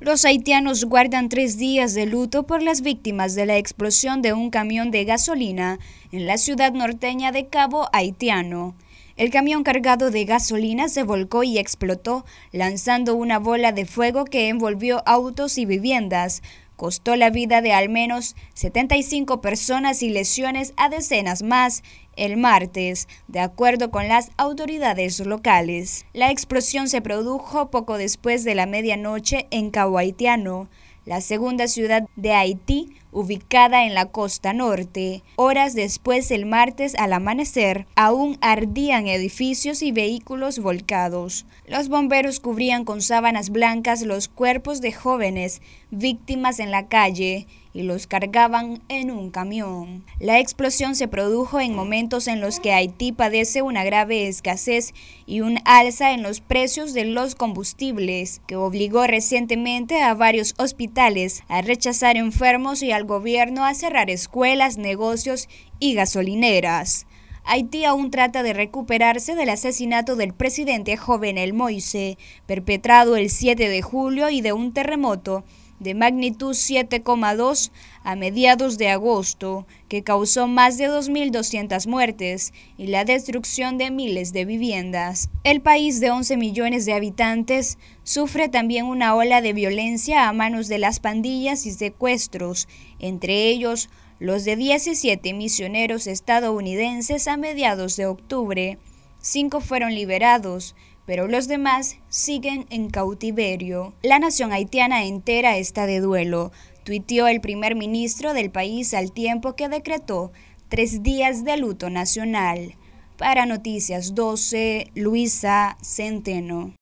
Los haitianos guardan tres días de luto por las víctimas de la explosión de un camión de gasolina en la ciudad norteña de Cabo Haitiano. El camión cargado de gasolina se volcó y explotó, lanzando una bola de fuego que envolvió autos y viviendas, costó la vida de al menos 75 personas y lesiones a decenas más el martes, de acuerdo con las autoridades locales. La explosión se produjo poco después de la medianoche en Cabo la segunda ciudad de Haití ubicada en la costa norte. Horas después, el martes al amanecer, aún ardían edificios y vehículos volcados. Los bomberos cubrían con sábanas blancas los cuerpos de jóvenes víctimas en la calle y los cargaban en un camión. La explosión se produjo en momentos en los que Haití padece una grave escasez y un alza en los precios de los combustibles, que obligó recientemente a varios hospitales a rechazar enfermos y a al gobierno a cerrar escuelas, negocios y gasolineras. Haití aún trata de recuperarse del asesinato del presidente Jovenel Moise, perpetrado el 7 de julio y de un terremoto de magnitud 7,2 a mediados de agosto, que causó más de 2.200 muertes y la destrucción de miles de viviendas. El país de 11 millones de habitantes sufre también una ola de violencia a manos de las pandillas y secuestros, entre ellos los de 17 misioneros estadounidenses a mediados de octubre. Cinco fueron liberados, pero los demás siguen en cautiverio. La nación haitiana entera está de duelo, tuiteó el primer ministro del país al tiempo que decretó tres días de luto nacional. Para Noticias 12, Luisa Centeno.